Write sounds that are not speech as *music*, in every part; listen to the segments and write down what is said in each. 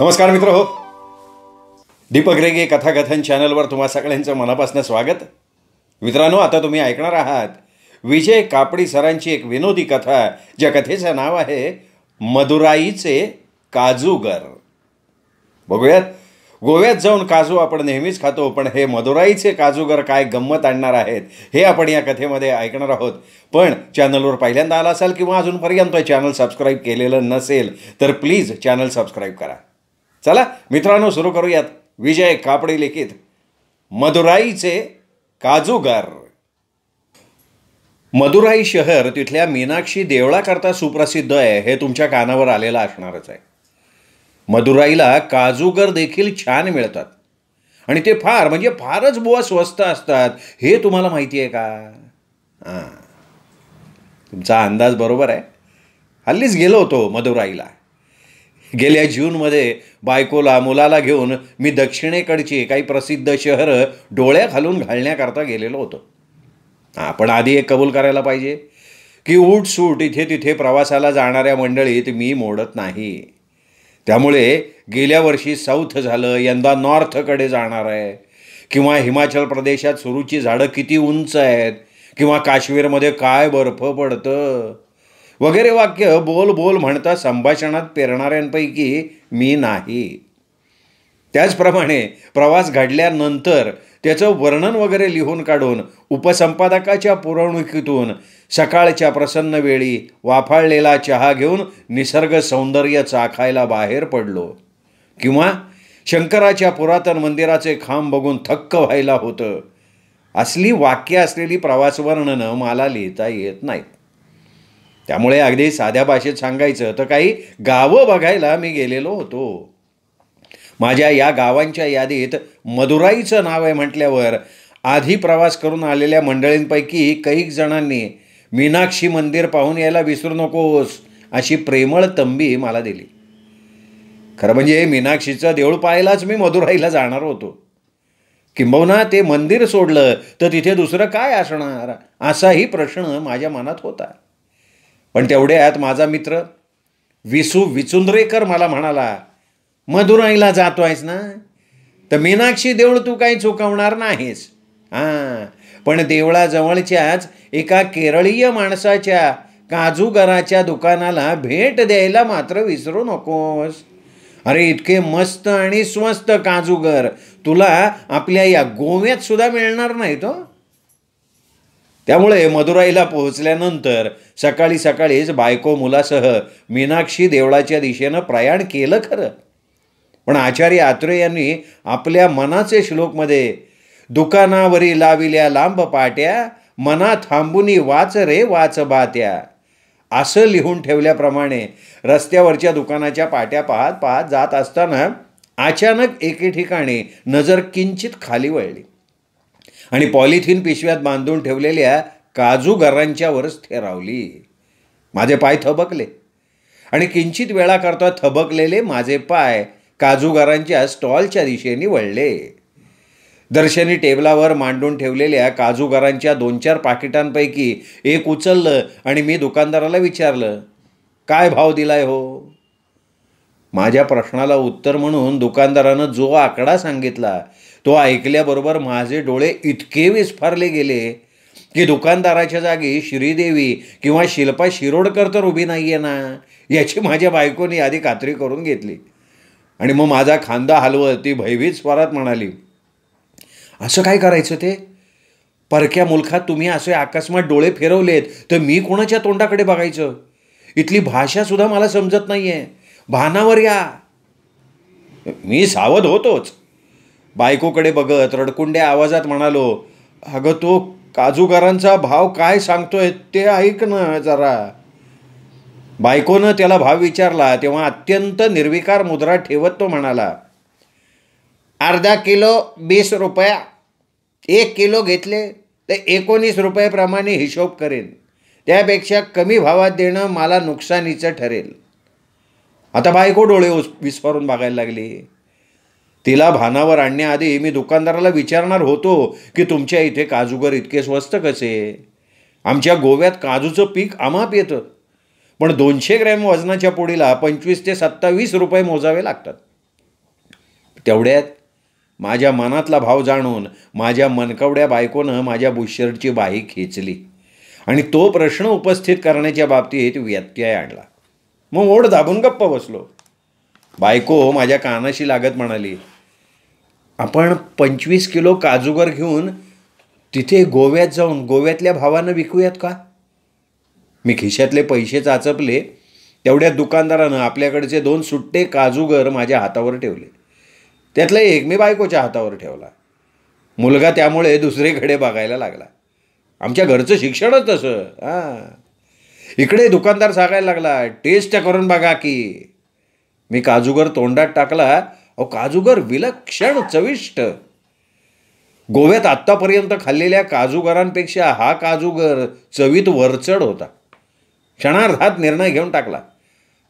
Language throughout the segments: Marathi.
नमस्कार मित्र हो दीपक रेगे कथाकथन चॅनलवर तुम्हा सगळ्यांचं मनापासून स्वागत मित्रांनो आता तुम्ही ऐकणार आहात विजय कापडी सरांची एक विनोदी कथा ज्या कथेचं नाव आहे मदुराईचे काजूगर बघूयात गोव्यात जाऊन काजू आपण नेहमीच खातो पण हे मदुराईचे काजूगर काय गंमत आणणार आहेत हे आपण या कथेमध्ये ऐकणार आहोत पण चॅनलवर पहिल्यांदा आला असाल किंवा अजूनपर्यंत चॅनल सबस्क्राईब केलेलं नसेल तर प्लीज चॅनल सबस्क्राईब करा चला मित्रांनो सुरू करूयात विजय कापडे लिखित मदुराईचे काजूगर मदुराई शहर तिथल्या मीनाक्षी देवळाकरता सुप्रसिद्ध आहे हे तुमच्या कानावर आलेलं असणारच आहे मदुराईला काजूगर देखील छान मिळतात आणि ते फार म्हणजे फारच बुवा स्वस्त असतात हे तुम्हाला माहिती आहे का हां तुमचा अंदाज बरोबर आहे हल्लीच गेलो होतो मदुराईला गेल्या जूनमध्ये बायकोला मुलाला घेऊन मी दक्षिणेकडची काही प्रसिद्ध शहरं डोळ्या घालून घालण्याकरता गेलेलो होतो आपण आधी एक कबूल करायला पाहिजे की उठसूट इथे तिथे प्रवासाला जाणाऱ्या मंडळीत मी मोडत नाही त्यामुळे गेल्या वर्षी साऊथ झालं यंदा नॉर्थकडे जाणार आहे किंवा हिमाचल प्रदेशात सुरूची झाडं किती उंच आहेत किंवा काश्मीरमध्ये काय बर्फ पडतं वगैरे वाक्य बोल बोल म्हणता संभाषणात पेरणाऱ्यांपैकी मी नाही त्याचप्रमाणे प्रवास घडल्यानंतर त्याचं वर्णन वगैरे लिहून काढून उपसंपादकाच्या पुरवणुकीतून सकाळच्या प्रसन्न वेळी वाफाळलेला चहा घेऊन निसर्ग सौंदर्य चाखायला बाहेर पडलो किंवा शंकराच्या पुरातन मंदिराचे खांब बघून थक्क व्हायला होतं असली वाक्य असलेली प्रवास प्रवासवर्णनं मला लिहिता येत नाहीत त्यामुळे अगदी साध्या भाषेत सांगायचं तर काही गावं बघायला मी गेलेलो होतो माझ्या या गावांच्या यादीत मदुराईचं नाव आहे म्हटल्यावर आधी प्रवास करून आलेल्या मंडळींपैकी काही जणांनी मीनाक्षी मंदिर पाहून यायला विसरू नकोस अशी प्रेमळ तंबी मला दिली खरं म्हणजे मीनाक्षीचं देऊळ पाहायलाच मी मदुराईला जाणार होतो किंबहुना ते मंदिर सोडलं तर तिथे दुसरं काय असणार असाही प्रश्न माझ्या मनात होता पण तेवढ्यात माझा मित्र विसू विचुंद्रेकर मला म्हणाला मदुराईला जातो आहेस ना तर मीनाक्षी देऊळ तू काही चुकवणार नाहीस हां पण देवळाजवळच्याच एका केरळीय माणसाच्या काजूगराच्या दुकानाला भेट द्यायला मात्र विसरू नकोस अरे इतके मस्त आणि स्वस्त काजूगर तुला आपल्या या गोव्यात सुद्धा मिळणार नाही तो त्यामुळे मदुराईला पोहोचल्यानंतर सकाळी सकाळीच बायको मुलासह मीनाक्षी देवळाच्या दिशेनं प्रयाण केलं खरं पण आचार्य आत्रे यांनी आपल्या मनाचे श्लोकमध्ये दुकानावरी लाविल्या लांब पाट्या मना थांबुनी वाच रे वाच बात्या असं लिहून ठेवल्याप्रमाणे रस्त्यावरच्या दुकानाच्या पाट्या पाहत पाहत जात असताना अचानक एके ठिकाणी नजर किंचित खाली वळली आणि पॉलिथिन पिशव्यात बांधून ठेवलेल्या काजू घरांच्यावरच थेरावली माझे पाय थबकले आणि किंचित वेळाकरता थबकलेले माझे पाय काजूगारांच्या स्टॉलच्या दिशेने वळले दर्शनी टेबलावर मांडून ठेवलेल्या काजूगारांच्या दोन चार पाकिटांपैकी एक उचललं आणि मी दुकानदाराला विचारलं काय भाव दिलाय हो माझ्या प्रश्नाला उत्तर म्हणून दुकानदारानं जो आकडा सांगितला तो ऐकल्याबरोबर माझे डोळे इतके विस्फारले गेले की दुकानदाराच्या जागी श्रीदेवी किंवा शिल्पा शिरोडकर तर उभी नाही आहे ना याची माझ्या बायकोनी आधी खात्री करून घेतली आणि मग माझा खांदा हलवत ती भयभीत स्वरात म्हणाली असं काय करायचं ते परक्या मुलखात तुम्ही असे अकस्मात डोळे फिरवलेत तर मी कोणाच्या तोंडाकडे बघायचं इथली सुद्धा मला समजत नाही आहे भानावर या मी सावध होतोच बायकोकडे बघत रडकुंड्या आवाजात म्हणालो अगं तो काजूगारांचा भाव काय सांगतोय ते ऐक ना जरा बायकोनं त्याला भाव विचारला तेव्हा अत्यंत निर्विकार मुद्रा ठेवत तो म्हणाला अर्धा किलो वीस रुपया एक किलो घेतले तर एकोणीस रुपयाप्रमाणे हिशोब करेन त्यापेक्षा कमी भावात देणं मला नुकसानीचं ठरेल आता बायको डोळे उस विस्फारून बघायला लागली तिला भानावर आणण्याआधी मी दुकानदाराला विचारणार होतो की तुमच्या इथे काजूगर इतके स्वस्त कसे आमच्या गोव्यात काजूचं पीक आमाप येतं पण दोनशे ग्रॅम वजनाच्या पोडीला पंचवीस ते सत्तावीस रुपये मोजावे लागतात तेवढ्यात माझ्या मनातला भाव जाणून माझ्या मनकवड्या बायकोनं माझ्या बुशर्टची बाही खेचली आणि तो प्रश्न उपस्थित करण्याच्या बाबतीत व्यत्यय आणला मग ओढ दाबून गप्प बसलो बायको माझ्या कानाशी लागत म्हणाली आपण पंचवीस किलो काजूगर घेऊन तिथे गोव्यात जाऊन गोव्यातल्या भावानं विकूयात का मी खिशातले पैसे चाचपले तेवढ्या दुकानदारानं आपल्याकडचे दोन सुट्टे काजूगर माझ्या हातावर ठेवले त्यातला एक मी बायकोच्या हातावर ठेवला मुलगा त्यामुळे दुसरीकडे बघायला लागला आमच्या घरचं शिक्षणच तसं हां इकडे दुकानदार सांगायला लागला टेस्ट करून बघा की मी काजूगर तोंडात टाकला अहो काजूगर विलक्षण चविष्ट गोव्यात आत्तापर्यंत खाल्लेल्या काजूगरांपेक्षा हा काजूगर चवीत वरचढ होता क्षणार्धात निर्णय घेऊन टाकला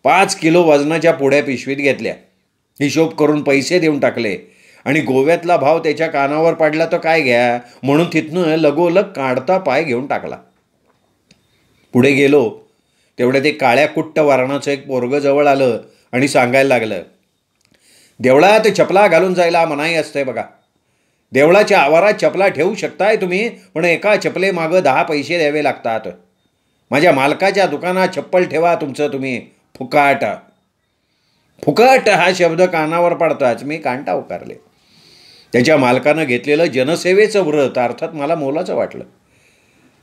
पाच किलो वजनाच्या पुढ्या पिशवीत घेतल्या हिशोब करून पैसे देऊन टाकले आणि गोव्यातला भाव त्याच्या कानावर पाडला तर काय घ्या म्हणून तिथनं लगोलग काढता पाय घेऊन टाकला पुढे गेलो तेवढ्या ते काळ्या कुट्ट वारणाचं एक पोरग जवळ आलं आणि सांगायला लागलं देवळात चपला घालून जायला मनाई असते बघा देवळाच्या आवारात चपला ठेवू शकताय तुम्ही पण एका चपलेमागं दहा पैसे द्यावे लागतात माझ्या मालकाच्या दुकानात चप्पल ठेवा तुमचं तुम्ही फुकाटा फुकट हा शब्द कानावर पडताच मी कांटा उकारले त्याच्या मालकानं घेतलेलं जनसेवेचं व्रत अर्थात मला मोलाचं वाटलं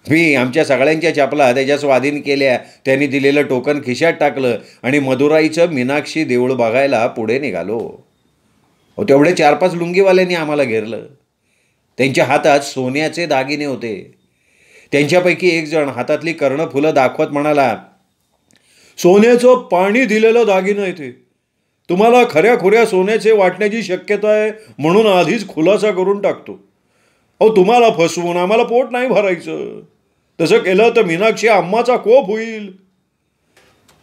मी आमच्या सगळ्यांच्या चापला त्याच्या स्वाधीन केल्या त्यांनी दिलेलं टोकन खिशात टाकलं आणि मदुराईचं मीनाक्षी देऊळ बघायला पुढे निघालो हो तेवढे चार पाच लुंगीवाल्यांनी आम्हाला घेरलं त्यांच्या हातात सोन्याचे दागिने होते त्यांच्यापैकी एक जण हातातली कर्णफुलं दाखवत म्हणाला सोन्याचं पाणी दिलेलं दागिनं येते तुम्हाला खऱ्या खुऱ्या सोन्याचे वाटण्याची शक्यता आहे म्हणून आधीच खुलासा करून टाकतो अहो तुम्हाला फसवून आम्हाला पोट नाही भरायचं तसं केलं तर मीनाक्षी अम्माचा कोप होईल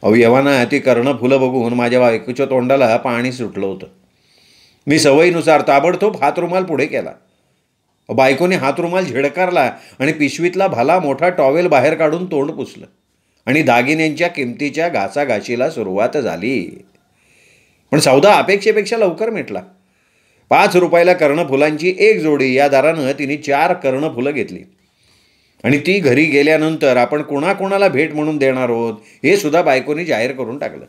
अवयवाना ती कर्ण फुलं बघून माझ्या बायकोच्या तोंडाला पाणी सुटलं होतं मी सवयीनुसार ताबडतोब हातरुमाल पुढे केला बायकोने हातरुमाल झिडकारला आणि पिशवीतला भाला मोठा टॉवेल बाहेर काढून तोंड पुसलं आणि दागिन्यांच्या किमतीच्या घासाघाशीला सुरुवात झाली पण सौदा अपेक्षेपेक्षा लवकर मिटला पाच रुपयाला कर्णफुलांची एक जोडी या दारानं तिने चार कर्णफुलं घेतली आणि ती घरी गेल्यानंतर आपण कोणाकोणाला भेट म्हणून देणार आहोत हे सुद्धा बायकोने जाहीर करून टाकलं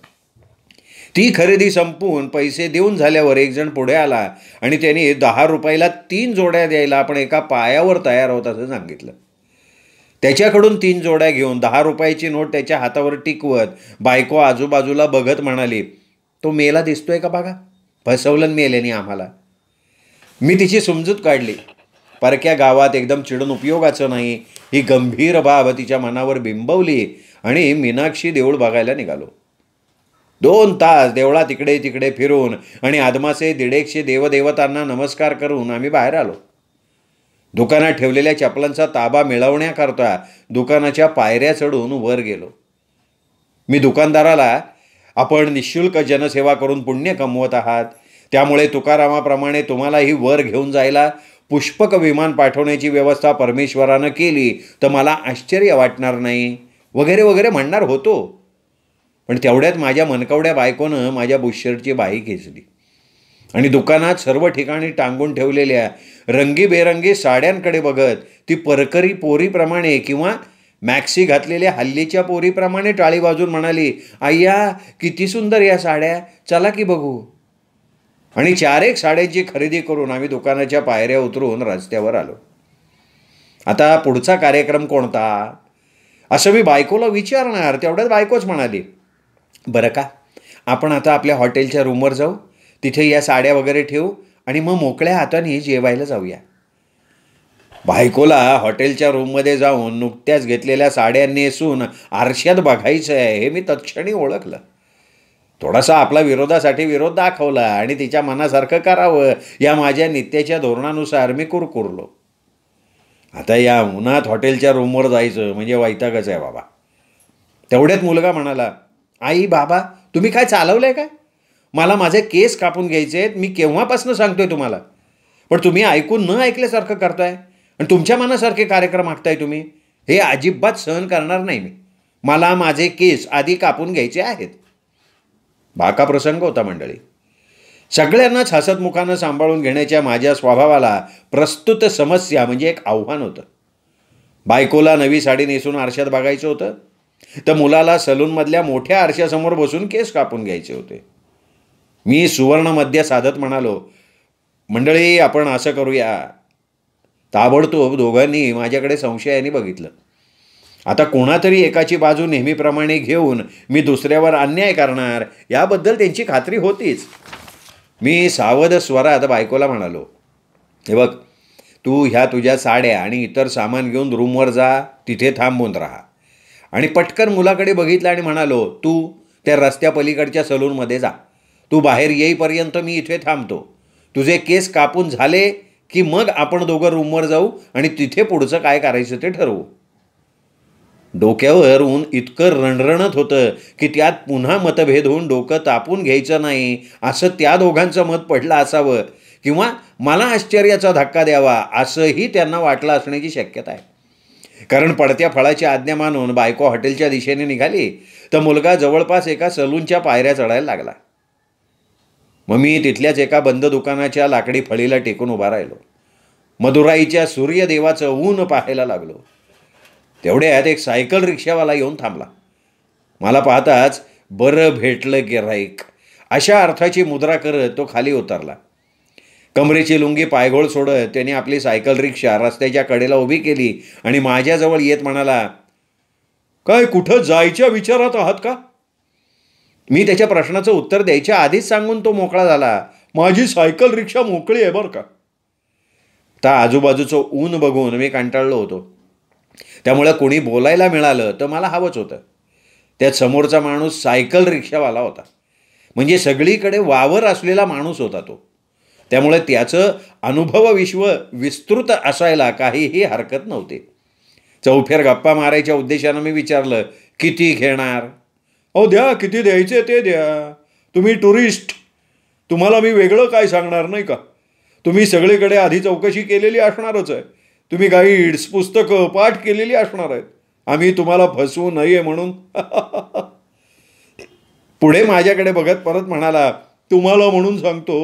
ती खरेदी संपवून पैसे देऊन झाल्यावर एकजण पुढे आला आणि त्याने दहा रुपयाला तीन जोड्या द्यायला आपण एका पायावर तयार होत असं सांगितलं त्याच्याकडून तीन जोड्या घेऊन दहा रुपयाची नोट त्याच्या हातावर टिकवत बायको आजूबाजूला बघत म्हणाली तो मेला दिसतोय का बघा फसवलं मेलेने आम्हाला मी तिची समजूत काढली परक्या गावात एकदम चिडून उपयोगाचं नाही ही गंभीर बाब तिच्या मनावर बिंबवली आणि मीनाक्षी देऊळ बघायला निघालो दोन तास देवळा तिकडे तिकडे फिरून आणि आदमासे दिडेकशे देवदेवतांना नमस्कार करून आम्ही बाहेर आलो दुकानात ठेवलेल्या चपलांचा ताबा मिळवण्याकरता दुकानाच्या पायऱ्या चढून वर गेलो मी दुकानदाराला आपण निशुल्क जनसेवा करून पुण्य कमवत आहात त्यामुळे तुकारामाप्रमाणे तुम्हालाही वर घेऊन जायला पुष्पक विमान पाठवण्याची व्यवस्था परमेश्वरानं केली तर मला आश्चर्य वाटणार नाही वगैरे वगैरे म्हणणार होतो पण तेवढ्यात माझ्या मनकवड्या बायकोनं माझ्या बुशर्टची बाई खेचली आणि दुकानात सर्व ठिकाणी टांगून ठेवलेल्या रंगीबेरंगी साड्यांकडे बघत ती परकरी पोरीप्रमाणे किंवा मॅक्सी घातलेल्या हल्लीच्या पोरीप्रमाणे टाळी वाजून म्हणाली आय्या किती सुंदर या साड्या चला की बघू आणि चार एक साड्यांची खरेदी करून आम्ही दुकानाच्या पायऱ्या उतरून रस्त्यावर आलो आता पुढचा कार्यक्रम कोणता असं मी बायकोला विचारणार तेवढ्यात बायकोच म्हणाली बरं का आपण आता आपल्या हॉटेलच्या रूमवर जाऊ तिथे या साड्या वगैरे ठेवू आणि मग मोकळ्या हाताने जेवायला जाऊया बायकोला हॉटेलच्या रूममध्ये जाऊन नुकत्याच घेतलेल्या साड्या नेसून आरशात बघायचं आहे हे मी तत्क्षणी ओळखलं थोडासा आपला विरोधासाठी विरोध दाखवला आणि तिच्या मनासारखं करावं या माझ्या नित्याच्या धोरणानुसार मी कुरकुरलो आता या उन्हात हॉटेलच्या रूमवर जायचं म्हणजे वैतागच आहे बाबा तेवढ्यात मुलगा म्हणाला आई बाबा तुम्ही काय चालवलं आहे काय मला माझे केस कापून घ्यायचे आहेत मी केव्हापासून सांगतोय तुम्हाला पण तुम्ही ऐकून न ऐकल्यासारखं करताय आणि तुमच्या मनासारखे कार्यक्रम आखताय तुम्ही हे अजिबात सहन करणार नाही मी मला माझे केस आधी कापून घ्यायचे आहेत भाका प्रसंग होता मंडळी सगळ्यांनाच हसतमुखानं सांभाळून घेण्याच्या माझ्या स्वभावाला प्रस्तुत समस्या म्हणजे एक आव्हान होतं बायकोला नवी साडी नेसून आरशात बघायचं होतं तर मुलाला सलूनमधल्या मोठ्या आरशासमोर बसून केस कापून घ्यायचे होते मी सुवर्णमध्य साधत म्हणालो मंडळी आपण असं करूया ताबडतोब दोघांनी माझ्याकडे संशयाने बघितलं आता कोणातरी एकाची बाजू नेहमीप्रमाणे घेऊन मी दुसऱ्यावर अन्याय करणार याबद्दल त्यांची खात्री होतीच मी सावध स्वरात बायकोला म्हणालो हे बघ तू ह्या तुझ्या साड्या आणि इतर सामान घेऊन रूमवर जा तिथे थांबून राहा आणि पटकन मुलाकडे बघितलं आणि म्हणालो तू त्या रस्त्या पलीकडच्या सलूनमध्ये जा तू बाहेर येईपर्यंत मी इथे थांबतो तुझे केस कापून झाले की मग आपण दोघं रूमवर जाऊ आणि तिथे पुढचं काय करायचं ते ठरवू डोक्यावर ऊन इतकं रणरणत होतं की त्यात पुन्हा मतभेद होऊन डोकं तापून घ्यायचं नाही असं त्या दोघांचं मत पडलं असावं किंवा मला आश्चर्याचा धक्का द्यावा असंही त्यांना वाटलं असण्याची शक्यता आहे कारण पडत्या फळाची आज्ञा मानून बायको हॉटेलच्या दिशेने निघाली तर मुलगा जवळपास एका सलूनच्या पायऱ्या चढायला लागला मग मी तिथल्याच एका बंद दुकानाच्या लाकडी फळीला टेकून उभा राहिलो मदुराईच्या सूर्यदेवाचं ऊन पाहायला लागलो तेवढ्यात एक सायकल रिक्षावाला येऊन थांबला मला पाहताच बरं भेटलं गिराईक अशा अर्थाची मुद्रा करत तो खाली उतरला कमरेची लुंगी पायघोळ सोडत त्याने आपली सायकल रिक्षा रस्त्याच्या कडेला उभी केली आणि माझ्याजवळ येत म्हणाला काय कुठं जायच्या विचारात आहात का मी त्याच्या प्रश्नाचं उत्तर द्यायच्या आधीच सांगून तो मोकळा झाला माझी सायकल रिक्षा मोकळी आहे बरं का त्या आजूबाजूचं ऊन बघून मी कंटाळलो होतो त्यामुळे कोणी बोलायला मिळालं तर मला हवंच होतं त्या समोरचा माणूस सायकल रिक्षावाला होता म्हणजे सगळीकडे वावर असलेला माणूस होता तो त्यामुळे त्याचं अनुभव विश्व विस्तृत असायला काहीही हरकत नव्हते चौफेर गप्पा मारायच्या उद्देशानं मी विचारलं किती घेणार हो द्या किती द्यायचे ते द्या तुम्ही टुरिस्ट तुम्हाला मी वेगळं काय सांगणार नाही का तुम्ही सगळीकडे आधी चौकशी केलेली असणारच आहे तुम्ही गाईड्स पुस्तकं पाठ केलेली असणार आहेत आम्ही तुम्हाला फसवू नये म्हणून *laughs* पुढे माझ्याकडे बघत परत म्हणाला तुम्हाला म्हणून सांगतो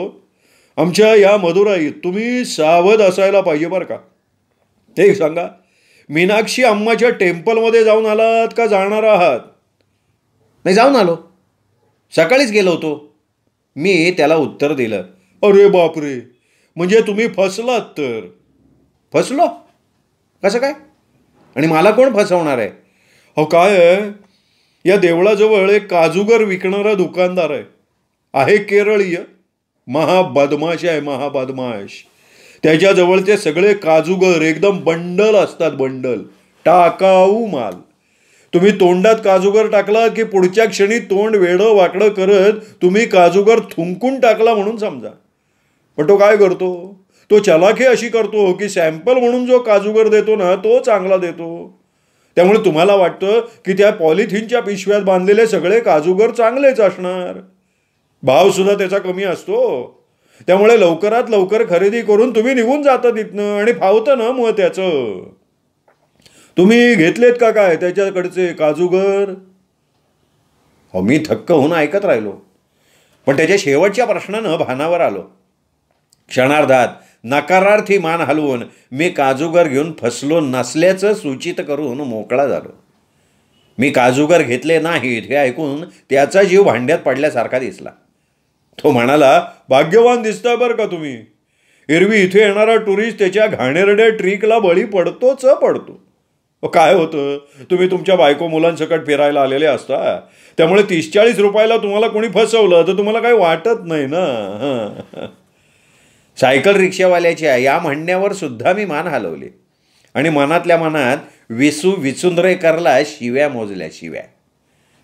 आमच्या या मदुराईत तुम्ही सावध असायला पाहिजे बरं का ते सांगा मीनाक्षी अम्माच्या टेम्पलमध्ये जाऊन आलात का जाणार आहात नाही जाऊन आलो सकाळीच गेलो होतो मी त्याला उत्तर दिलं अरे बापरे म्हणजे तुम्ही फसलात तर फसलो कसं काय आणि मला कोण फसवणार आहे हो काय आहे या देवळाजवळ एक काजूगर विकणारा दुकानदार आहे आहे केरळीय महाबदमाश आहे महाबदमाश त्याच्याजवळचे सगळे काजूगर एकदम बंडल असतात बंडल टाकाऊ माल तुम्ही तोंडात काजूगर टाकला की पुढच्या क्षणी तोंड वेडं वाकडं करत तुम्ही काजूगर थुंकून टाकला म्हणून समजा पण तो काय करतो तो चलाखी अशी करतो की सॅम्पल म्हणून जो काजूगर देतो ना तो चांगला देतो त्यामुळे तुम्हाला वाटतं की त्या पॉलिथिनच्या पिशव्यात बांधलेले सगळे काजूगर चांगलेच असणार भावसुद्धा त्याचा कमी असतो त्यामुळे लवकरात लवकर खरेदी करून तुम्ही निघून जाता तिथनं आणि फावतं ना मग त्याचं तुम्ही घेतलेत का काय त्याच्याकडचे काजूगर हो मी थक्क होऊन ऐकत राहिलो पण त्याच्या शेवटच्या प्रश्नानं भानावर आलो क्षणार्धात नकारार्थी मान हलवून मी काजूगर घेऊन फसलो नसल्याचं सूचित करून मोकळा झालो मी काजूगर घेतले नाहीत हे ऐकून त्याचा जीव भांड्यात पडल्यासारखा दिसला तो म्हणाला भाग्यवान दिसता बरं का तुम्ही एरवी इथे येणारा टुरिस्ट त्याच्या घाणेरड्या ट्रिकला बळी पडतोच पडतो काय होतं तुम्ही तुमच्या बायको मुलांसकट फिरायला आलेले असता त्यामुळे तीस चाळीस रुपयाला तुम्हाला कोणी फसवलं तर तुम्हाला काही वाटत नाही ना सायकल रिक्षावाल्याच्या या म्हणण्यावर सुद्धा मी मान हलवली आणि मनातल्या मनात विसू करला शिव्या मोजल्या शिव्या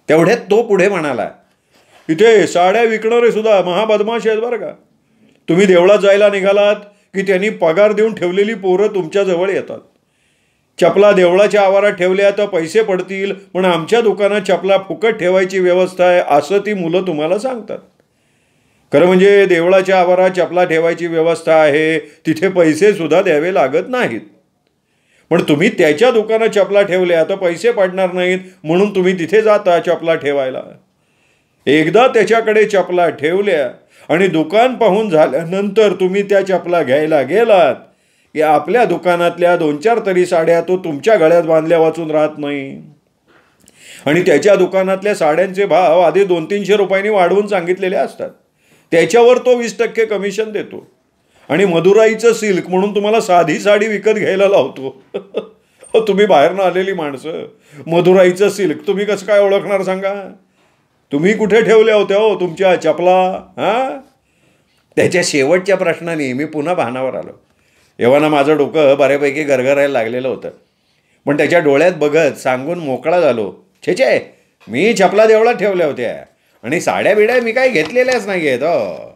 तेवढ्यात तो पुढे म्हणाला इथे साड्या विकणारे सुद्धा महाबदमाश आहेत बरं का तुम्ही देवळात जायला निघालात की त्यांनी पगार देऊन ठेवलेली पोरं तुमच्याजवळ येतात चपला देवळाच्या आवारात ठेवल्या तर पैसे पडतील पण आमच्या दुकानात चपला फुकट ठेवायची व्यवस्था आहे असं ती मुलं तुम्हाला सांगतात खरं म्हणजे देवळाच्या आवारात चपला ठेवायची व्यवस्था आहे तिथे पैसे सुद्धा द्यावे लागत नाहीत पण तुम्ही त्याच्या दुकानात चपला ठेवल्या तर पैसे पडणार नाहीत म्हणून तुम्ही तिथे जाता चपला ठेवायला एकदा त्याच्याकडे चपला ठेवल्या आणि दुकान पाहून झाल्यानंतर तुम्ही त्या चपला घ्यायला गेलात या आपल्या दुकानातल्या दोन चार तरी साड्या तो तुमच्या गळ्यात बांधल्या वाचून राहत नाही आणि त्याच्या दुकानातल्या साड्यांचे भाव आधी दोन तीनशे रुपयांनी वाढवून सांगितलेले असतात त्याच्यावर तो वीस टक्के कमिशन देतो आणि मदुराईचं सिल्क म्हणून तुम्हाला साधी साडी विकत घ्यायला लावतो *laughs* तुम्ही बाहेरनं आलेली माणसं मदुराईचं सिल्क तुम्ही कसं काय ओळखणार सांगा तुम्ही कुठे ठेवल्या होत्या हो तुमच्या चपला हां त्याच्या शेवटच्या प्रश्नाने मी पुन्हा भानावर आलो ना माझं डोकं बऱ्यापैकी गरगरायला लागलेलं होतं पण त्याच्या डोळ्यात बघत सांगून मोकळा झालो छे छे मी छपला देवळात ठेवल्या होत्या आणि साड्या बिड्या मी काही घेतलेल्याच नाही आहेत हो.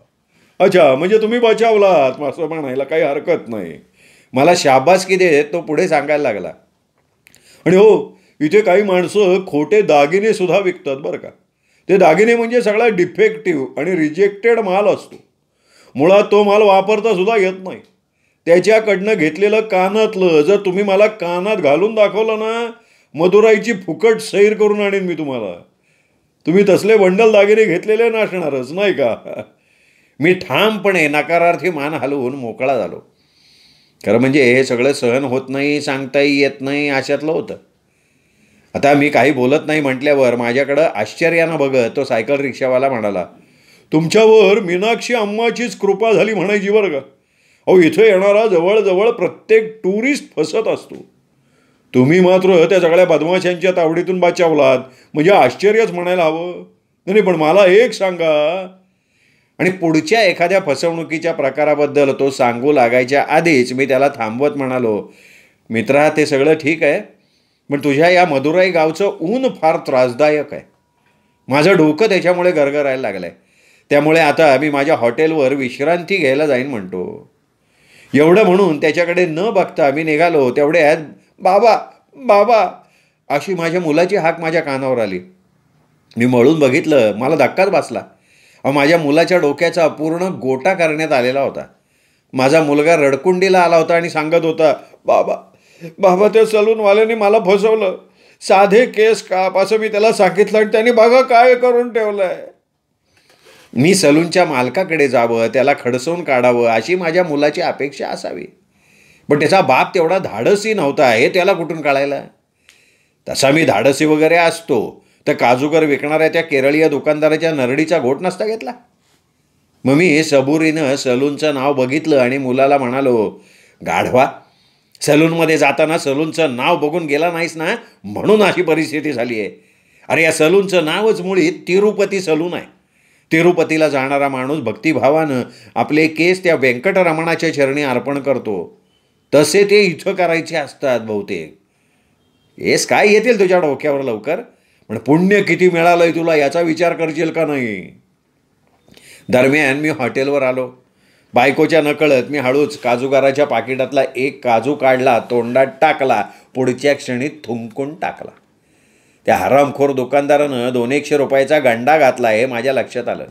अच्छा म्हणजे तुम्ही बचावलात असं म्हणायला काही हरकत नाही मला शाबासकी देत तो पुढे सांगायला लागला आणि हो इथे काही माणसं खोटे दागिने सुद्धा विकतात बरं का ते दागिने म्हणजे सगळा डिफेक्टिव्ह आणि रिजेक्टेड माल असतो मुळात तो माल वापरता सुद्धा येत नाही त्याच्याकडनं घेतलेलं कानातलं जर तुम्ही मला कानात घालून दाखवलं ना मधुराईची फुकट सैर करून आणेन मी तुम्हाला तुम्ही तसले बंडल दागिने घेतलेले नसणारच नाही का मी ठामपणे नकारार्थी मान हलवून मोकळा झालो खरं म्हणजे हे सगळं सहन होत नाही सांगताही येत नाही अशातलं होतं आता मी काही बोलत नाही म्हटल्यावर माझ्याकडं आश्चर्यानं बघत तो सायकल रिक्षावाला म्हणाला तुमच्यावर मीनाक्षी अम्माचीच कृपा झाली म्हणायची बरं का अहो इथं येणारा जवळजवळ प्रत्येक टुरिस्ट फसत असतो तुम्ही मात्र त्या सगळ्या बदमाशांच्या तावडीतून बचावलात म्हणजे आश्चर्यच म्हणायला हवं नाही पण मला एक सांगा आणि पुढच्या एखाद्या फसवणुकीच्या प्रकाराबद्दल तो सांगू लागायच्या आधीच मी त्याला थांबवत म्हणालो मित्रा ते सगळं ठीक आहे पण तुझ्या या मदुराई गावचं ऊन फार त्रासदायक आहे माझं डोकं त्याच्यामुळे गरगरायला लागलं आहे त्यामुळे आता मी माझ्या हॉटेलवर विश्रांती घ्यायला जाईन म्हणतो एवढं म्हणून त्याच्याकडे न बघता मी निघालो तेवढे आहेत बाबा बाबा अशी माझ्या मुलाची हाक माझ्या कानावर आली मी मळून बघितलं मला धक्काच बसला माझ्या मुलाच्या डोक्याचा पूर्ण गोटा करण्यात आलेला होता माझा मुलगा रडकुंडीला आला होता आणि सांगत होता बाबा बाबा त्या सलूनवाल्याने मला फसवलं साधे केस काप असं मी त्याला सांगितलं आणि त्याने बघा काय करून ठेवलं आहे मी सलूनच्या मालकाकडे जावं त्याला खडसवून काढावं अशी माझ्या मुलाची अपेक्षा असावी पण त्याचा बाप तेवढा धाडसी नव्हता हे त्याला कुठून काढायला तसा मी धाडसी वगैरे असतो तर काजूकर विकणाऱ्या त्या केरळीय दुकानदाराच्या नरडीचा घोट नसता घेतला मग मी सबुरीनं सलूनचं नाव बघितलं आणि मुलाला म्हणालो गाढवा सलूनमध्ये जाताना सलूनचं नाव बघून गेला नाहीस ना म्हणून अशी परिस्थिती झाली आहे अरे या सलूनचं नावच मुळी तिरुपती सलून आहे तिरुपतीला जाणारा माणूस भक्तिभावानं आपले केस त्या व्यंकटरमणाच्या चरणी अर्पण करतो तसे ते इथं करायचे असतात बहुतेक येस काय येतील तुझ्या डोक्यावर लवकर पण पुण्य किती मिळालंय तुला याचा विचार करशील का नाही दरम्यान मी हॉटेलवर आलो बायकोच्या नकळत मी हळूच काजूगाराच्या पाकिटातला एक काजू काढला तोंडात टाकला पुढच्या क्षणी थुंकून टाकला त्या हरामखोर दुकानदारानं दोन एकशे रुपयाचा गंडा घातला आहे माझ्या लक्षात आलं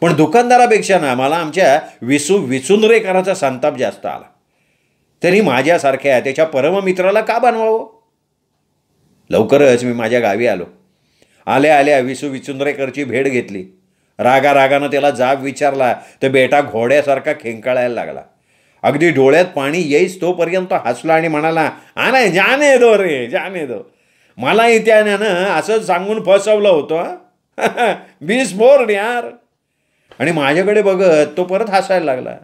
पण दुकानदारापेक्षा ना मला आमच्या विसू विचुंदरेकरांचा संताप जास्त आला तरी माझ्यासारख्या त्याच्या परममित्राला का बनवावं लवकरच मी माझ्या गावी आलो आल्या आल्या विसू विचुंद्रेकरची भेट घेतली रागा रागानं त्याला जाब विचारला तर बेटा घोड्यासारखा खेंकाळायला लागला अगदी डोळ्यात पाणी येईस तोपर्यंत हसला आणि म्हणाला आ नाही जाने दो रे जाने दो मला त्यानं असं सांगून फसवलं होतं बीस *laughs* फोर यार आणि माझ्याकडे बघत तो परत हसायला लागला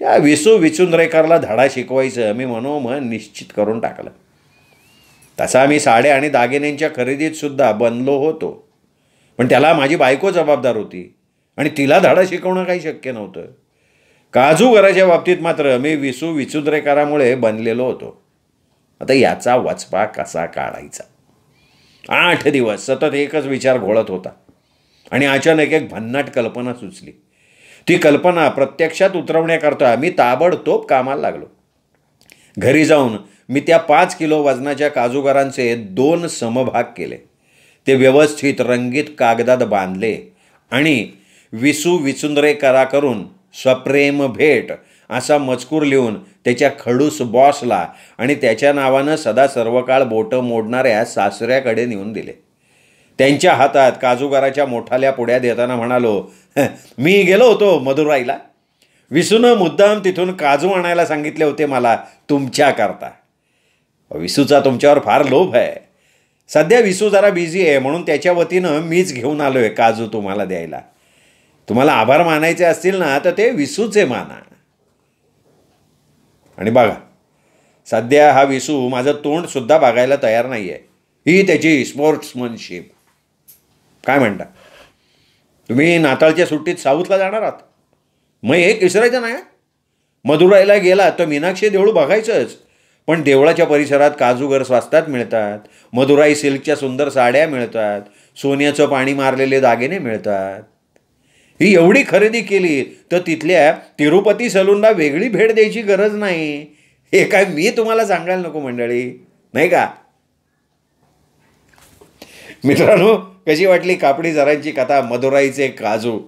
या विसू विचुंद्रेकरला धडा शिकवायचं मी मनोमन निश्चित करून टाकलं तसा मी साड्या आणि दागिन्यांच्या खरेदीत सुद्धा बनलो होतो पण त्याला माझी बायको जबाबदार होती आणि तिला धडा शिकवणं काही शक्य नव्हतं काजू घराच्या बाबतीत मात्र मी विसू विचुंद्रेकरामुळे बनलेलो होतो आता याचा वचपा कसा काढायचा आठ दिवस सतत एकच विचार घोळत होता आणि अचानक एक भन्नाट कल्पना सुचली ती कल्पना प्रत्यक्षात उतरवण्याकरता मी ताबडतोब कामाला लागलो घरी जाऊन मी त्या पाच किलो वजनाच्या काजूगरांचे दोन समभाग केले ते व्यवस्थित रंगीत कागदात बांधले आणि विसू विचुंद्रे करा करून स्वप्रेम भेट असा मजकूर लिहून त्याच्या खडूस बॉसला आणि त्याच्या नावानं सदा सर्वकाळ बोटं मोडणाऱ्या सासऱ्याकडे नेऊन दिले त्यांच्या हातात काजूगाराच्या मोठाल्या पुड्या देताना म्हणालो मी गेलो होतो मधुराईला विसूनं मुद्दाम तिथून काजू आणायला सांगितले होते मला तुमच्याकरता विसूचा तुमच्यावर फार लोभ आहे सध्या विसू जरा बिझी आहे म्हणून त्याच्या वतीनं मीच घेऊन आलो आहे काजू तुम्हाला द्यायला तुम्हाला आभार मानायचे असतील ना तर ते विसूचे माना आणि बघा सध्या हा विसू माझं तोंडसुद्धा बघायला तयार नाही आहे ही त्याची स्पोर्ट्समनशिप काय म्हणता तुम्ही नाताळच्या सुट्टीत साऊथला जाणार आहात मग एक विसरायचं नाही मदुराईला गेला तर मीनाक्षी देऊळ बघायचंच पण देवळाच्या परिसरात काजूगर स्वस्तात मिळतात मदुराई सिल्कच्या सुंदर साड्या मिळतात सोन्याचं पाणी मारलेले दागिने मिळतात ही एवढी खरेदी केली तर तिथल्या तिरुपती सलूनला वेगळी भेट द्यायची गरज नाही हे काय मी तुम्हाला सांगायला नको मंडळी नाही का मित्रांनो कशी वाटली कापडी जरांची कथा मदुराईचे काजू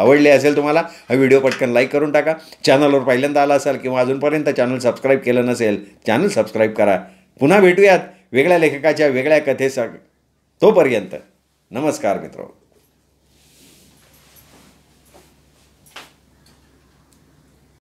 आवडले असेल तुम्हाला हा व्हिडिओ पटकन लाईक करून टाका चॅनलवर पहिल्यांदा आला असाल किंवा अजूनपर्यंत चॅनल सबस्क्राईब केलं नसेल चॅनल सबस्क्राईब करा पुन्हा भेटूयात वेगळ्या लेखकाच्या वेगळ्या कथेस तोपर्यंत नमस्कार मित्रांनो